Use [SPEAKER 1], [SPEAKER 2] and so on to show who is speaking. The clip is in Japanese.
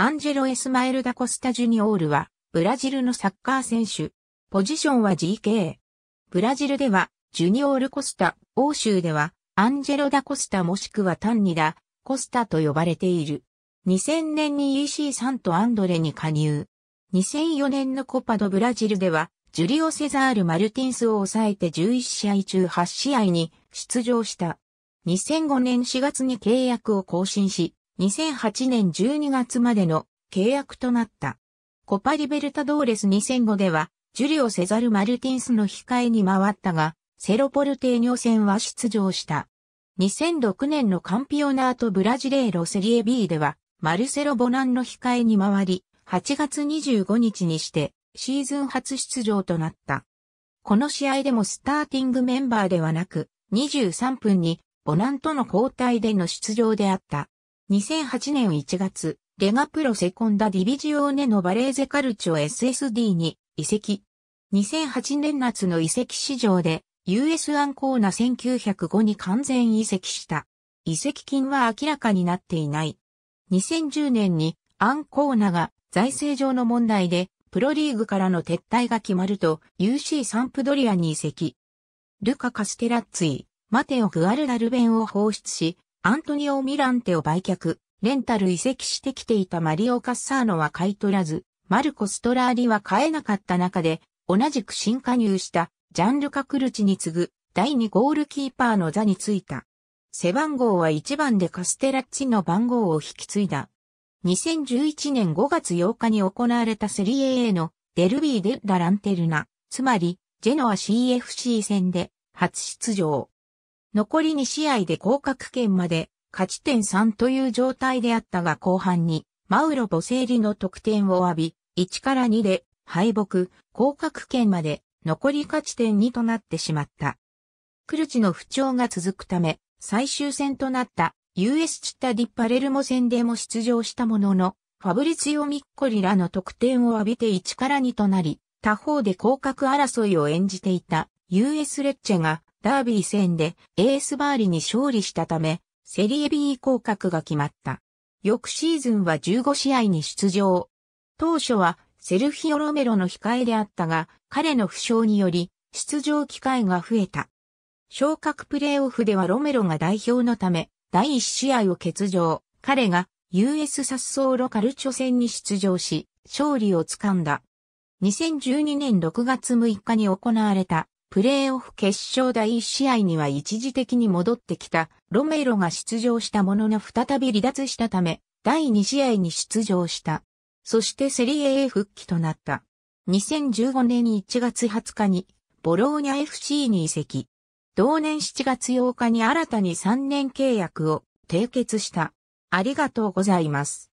[SPEAKER 1] アンジェロ・エスマエル・ダ・コスタ・ジュニオールは、ブラジルのサッカー選手。ポジションは GK。ブラジルでは、ジュニオール・コスタ、欧州では、アンジェロ・ダ・コスタもしくは単にダ・コスタと呼ばれている。2000年に EC サンアンドレに加入。2004年のコパドブラジルでは、ジュリオ・セザール・マルティンスを抑えて11試合中8試合に出場した。2005年4月に契約を更新し、2008年12月までの契約となった。コパリベルタドーレス2005では、ジュリオ・セザル・マルティンスの控えに回ったが、セロポルテーニョ戦は出場した。2006年のカンピオナート・ブラジレーロ・セリエ B では、マルセロ・ボナンの控えに回り、8月25日にして、シーズン初出場となった。この試合でもスターティングメンバーではなく、23分にボナンとの交代での出場であった。2008年1月、レガプロセコンダディビジオーネのバレーゼカルチョ SSD に移籍。2008年夏の移籍市場で US アンコーナ1905に完全移籍した。移籍金は明らかになっていない。2010年にアンコーナが財政上の問題でプロリーグからの撤退が決まると UC サンプドリアに移籍。ルカ・カステラッツィ、マテオ・グアルダルベンを放出し、アントニオ・ミランテを売却、レンタル移籍してきていたマリオ・カッサーノは買い取らず、マルコ・ストラーリは買えなかった中で、同じく新加入したジャンル・カクルチに次ぐ第2ゴールキーパーの座についた。背番号は1番でカステラッチの番号を引き継いだ。2011年5月8日に行われたセリエ A のデルビー・デ・ラ・ランテルナ、つまりジェノア CFC 戦で初出場。残り2試合で降格圏まで勝ち点3という状態であったが後半にマウロ・ボセーリの得点を浴び、1から2で敗北、降格圏まで残り勝ち点2となってしまった。クルチの不調が続くため、最終戦となった US チッタ・ディ・パレルモ戦でも出場したものの、ファブリツィオ・ミッコリらの得点を浴びて1から2となり、他方で降格争いを演じていた US レッチェがダービー戦でエースバーリに勝利したため、セリエ B 降格が決まった。翌シーズンは15試合に出場。当初はセルフィオ・ロメロの控えであったが、彼の負傷により出場機会が増えた。昇格プレーオフではロメロが代表のため、第1試合を欠場。彼が US サッソロカルチョ戦に出場し、勝利をつかんだ。2012年6月6日に行われたプレーオフ決勝第1試合には一時的に戻ってきたロメイロが出場したものの再び離脱したため、第2試合に出場した。そしてセリエ A 復帰となった。2015年1月20日にボローニャ FC に移籍。同年7月8日に新たに3年契約を締結した。ありがとうございます。